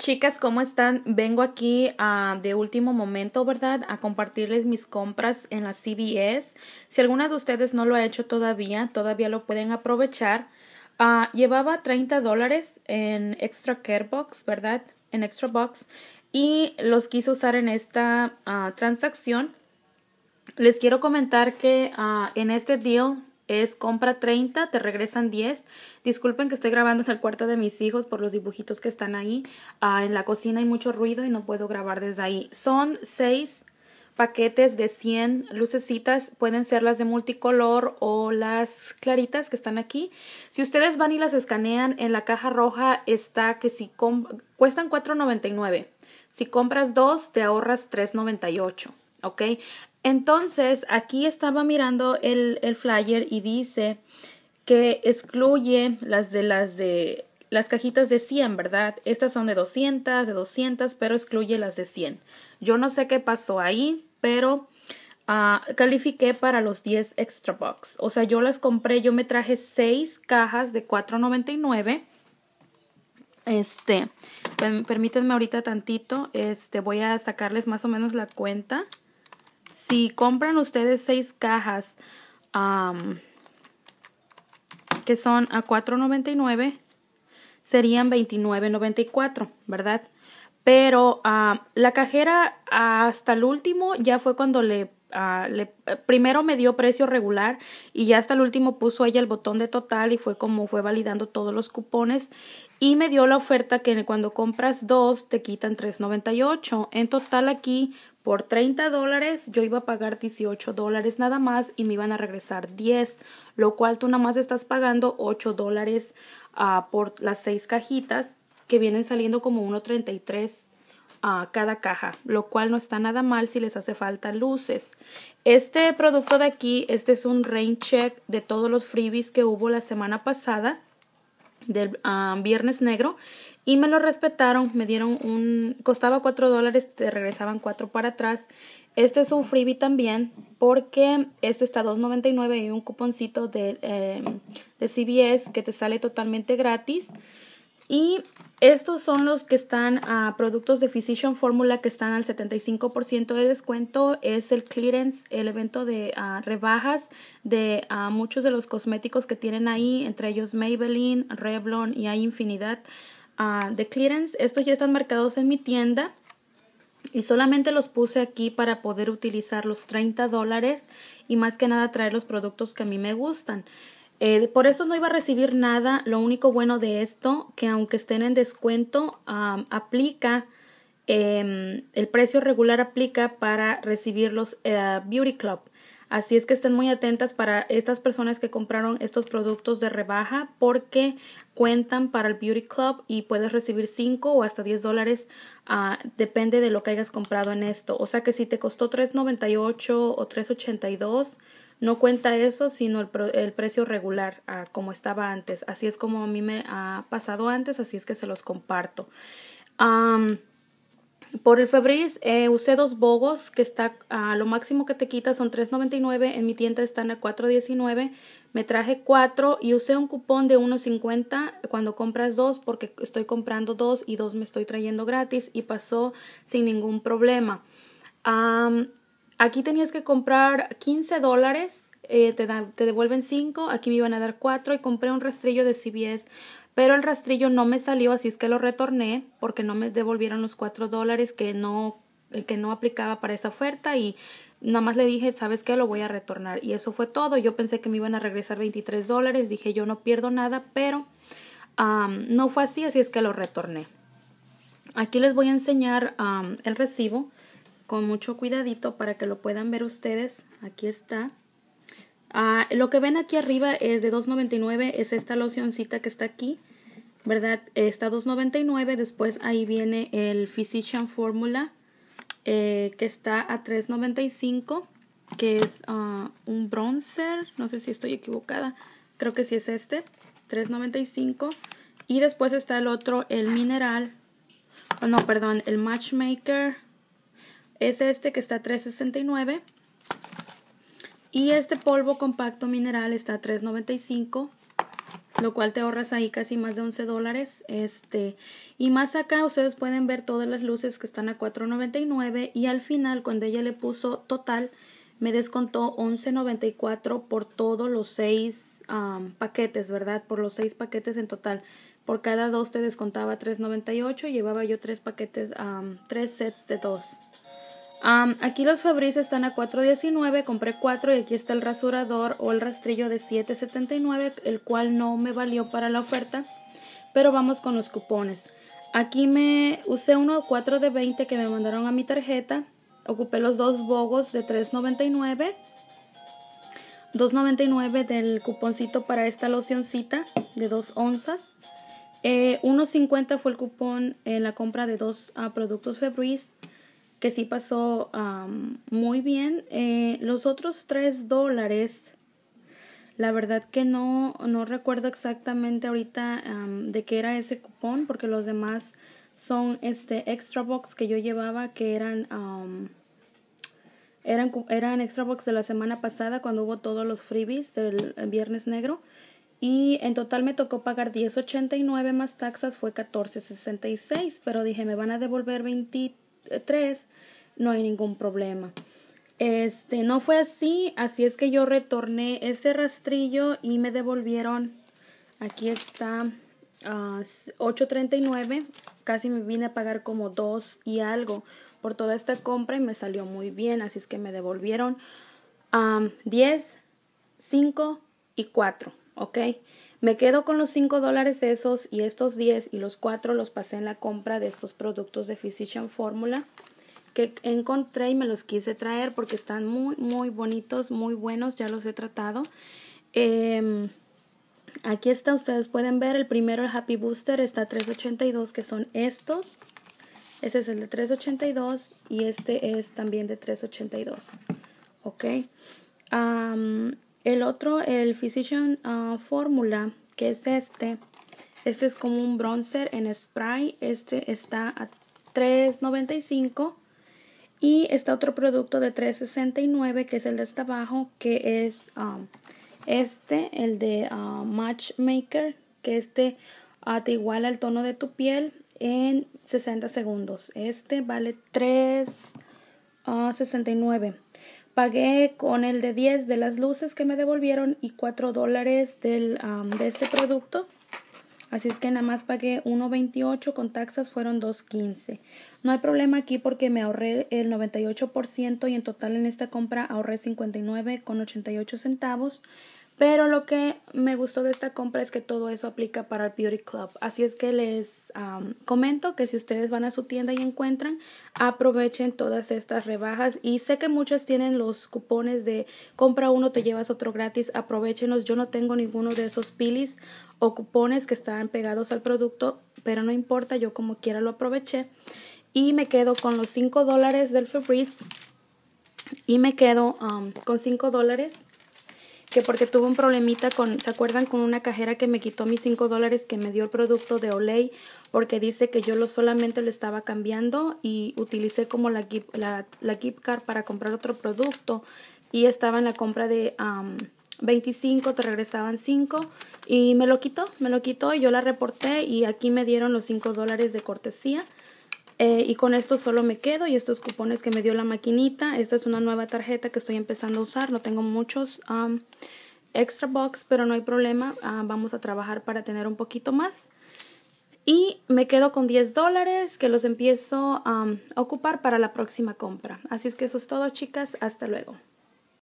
Chicas, ¿cómo están? Vengo aquí ah, de último momento, ¿verdad? A compartirles mis compras en la CBS. Si alguna de ustedes no lo ha hecho todavía, todavía lo pueden aprovechar. Ah, llevaba 30 dólares en Extra Care Box, ¿verdad? En Extra Box. Y los quise usar en esta ah, transacción. Les quiero comentar que en este deal es compra 30, te regresan 10. Disculpen que estoy grabando en el cuarto de mis hijos por los dibujitos que están ahí. Ah, en la cocina hay mucho ruido y no puedo grabar desde ahí. Son 6 paquetes de 100 lucecitas. Pueden ser las de multicolor o las claritas que están aquí. Si ustedes van y las escanean, en la caja roja está que si cuestan $4.99. Si compras dos, te ahorras $3.98. ¿Ok? Entonces, aquí estaba mirando el, flyer y dice que excluye las de las de las cajitas de 100, ¿verdad? Estas son de 200, de 200, pero excluye las de 100. Yo no sé qué pasó ahí, pero ah, califiqué para los 10 extra bucks. O sea, yo las compré, yo me traje 6 cajas de 4.99. Este, permítanme ahorita tantito, este voy a sacarles más o menos la cuenta. Si compran ustedes seis cajas um, que son a $4.99, serían $29.94, ¿verdad? Pero ah, la cajera hasta el último ya fue cuando le, ah, le, primero me dio precio regular y ya hasta el último puso ella el botón de total y fue como fue validando todos los cupones y me dio la oferta que cuando compras dos te quitan 3.98. En total aquí por 30 dólares yo iba a pagar 18 dólares nada más y me iban a regresar 10, lo cual tú nada más estás pagando 8 dólares ah, por las 6 cajitas que vienen saliendo como 1.33 a ah, cada caja, lo cual no está nada mal si les hace falta luces. Este producto de aquí, este es un rain check de todos los freebies que hubo la semana pasada del ah, viernes negro y me lo respetaron, me dieron un, costaba 4 dólares, te regresaban 4 para atrás. Este es un freebie también porque este está 2.99 y un cuponcito de, em, de CBS que te sale totalmente gratis. Y estos son los que están a productos de Physician Formula que están al 75% de descuento. Es el clearance, el evento de ah, rebajas de ah, muchos de los cosméticos que tienen ahí, entre ellos Maybelline, Revlon y hay infinidad. Ah, de clearance. Estos ya están marcados en mi tienda y solamente los puse aquí para poder utilizar los 30 dólares y más que nada traer los productos que a mí me gustan. Eh, por eso no iba a recibir nada. Lo único bueno de esto, que aunque estén en descuento, aplica, em, el precio regular aplica para recibir los eh, Beauty Club. Así es que estén muy atentas para estas personas que compraron estos productos de rebaja porque cuentan para el Beauty Club y puedes recibir 5 o hasta 10 dólares. Ah, depende de lo que hayas comprado en esto. O sea que si te costó $3.98 o $3.82 no cuenta eso, sino el, precio regular ah, como estaba antes. Así es como a mí me ha pasado antes, así es que se los comparto. Por el Febris eh, usé dos bogos que está a lo máximo que te quita son 3.99, en mi tienda están a 4.19, me traje cuatro y usé un cupón de 1.50 cuando compras dos porque estoy comprando dos y dos me estoy trayendo gratis y pasó sin ningún problema. aquí tenías que comprar 15 dólares eh, te, te, devuelven 5, aquí me iban a dar 4 y compré un rastrillo de CBS pero el rastrillo no me salió, así es que lo retorné porque no me devolvieron los 4 dólares que no, eh, que no aplicaba para esa oferta y nada más le dije, ¿sabes qué? Lo voy a retornar. Y eso fue todo. Yo pensé que me iban a regresar 23 dólares, dije yo no pierdo nada, pero no fue así, así es que lo retorné. Aquí les voy a enseñar el recibo con mucho cuidadito para que lo puedan ver ustedes. Aquí está. Ah, lo que ven aquí arriba es de 2.99, es esta locioncita que está aquí, ¿verdad? Está 2.99, después ahí viene el Physician Formula, eh, que está a 3.95, que es ah, un bronzer, no sé si estoy equivocada, creo que sí es este, 3.95. Y después está el otro, el mineral, no, perdón, el matchmaker, es este que está a 3.69. Y este polvo compacto mineral está a $3.95, lo cual te ahorras ahí casi más de 11 dólares. Este, y más acá ustedes pueden ver todas las luces que están a $4.99 y al final cuando ella le puso total me descontó $11.94 por todos los 6 paquetes, ¿verdad? Por los 6 paquetes en total. Por cada dos te descontaba $3.98 y llevaba yo 3 paquetes, tres sets de dos aquí los febris están a 4.19, compré 4 y aquí está el rasurador o el rastrillo de 7.79, el cual no me valió para la oferta, pero vamos con los cupones. Aquí me usé uno 4 de 20 que me mandaron a mi tarjeta, ocupé los dos bogos de 3.99, 2.99 del cuponcito para esta locioncita de 2 onzas. 1.50 eh, fue el cupón en la compra de dos ah, productos Febreze que sí pasó muy bien. Eh, los otros 3 dólares, la verdad que no, no recuerdo exactamente ahorita de qué era ese cupón, porque los demás son este extra box que yo llevaba que eran... eran, eran extra box de la semana pasada cuando hubo todos los freebies del eh, viernes negro. Y en total me tocó pagar 10.89 más taxas, fue 14.66, pero dije, me van a devolver 20, 3, no hay ningún problema. Este, no fue así, así es que yo retorné ese rastrillo y me devolvieron, aquí está, 8.39, ah, casi me vine a pagar como 2 y algo por toda esta compra y me salió muy bien, así es que me devolvieron 10, ah, 5 y 4, ¿ok? Me quedo con los 5 dólares esos y estos 10 y los 4 los pasé en la compra de estos productos de Physician Formula que encontré y me los quise traer porque están muy, muy bonitos, muy buenos, ya los he tratado. Em, aquí está, ustedes pueden ver, el primero, el Happy Booster, está 3.82 que son estos. Ese es el de 3.82 y este es también de 3.82. Ok. El otro, el Physician ah, Formula, que es este. Este es como un bronzer en spray. Este está a $3.95. Y está otro producto de $3.69, que es el de esta abajo, que es um, este, el de ah, Matchmaker, que este ah, te iguala el tono de tu piel en 60 segundos. Este vale $3.69. Pagué con el de 10 de las luces que me devolvieron y 4 dólares de este producto. Así es que nada más pagué 1.28, con taxas fueron 2.15. No hay problema aquí porque me ahorré el 98% y en total en esta compra ahorré 59.88 centavos. Pero lo que me gustó de esta compra es que todo eso aplica para el Beauty Club. Así es que les comento que si ustedes van a su tienda y encuentran, aprovechen todas estas rebajas. Y sé que muchas tienen los cupones de compra uno, te llevas otro gratis. Aprovechenlos. Yo no tengo ninguno de esos pilis o cupones que están pegados al producto, pero no importa, yo como quiera lo aproveché. Y me quedo con los 5 dólares del Febreze. Y me quedo con 5 dólares que porque tuve un problemita con, ¿se acuerdan? Con una cajera que me quitó mis 5 dólares que me dio el producto de Olay porque dice que yo lo solamente lo estaba cambiando y utilicé como la, la, gift card para comprar otro producto y estaba en la compra de 25, te regresaban 5 y me lo quitó, me lo quitó y yo la reporté y aquí me dieron los 5 dólares de cortesía eh, y con esto solo me quedo y estos cupones que me dio la maquinita. Esta es una nueva tarjeta que estoy empezando a usar. No tengo muchos um, extra box, pero no hay problema. Ah, vamos a trabajar para tener un poquito más. Y me quedo con 10 dólares que los empiezo um, a ocupar para la próxima compra. Así es que eso es todo chicas. Hasta luego.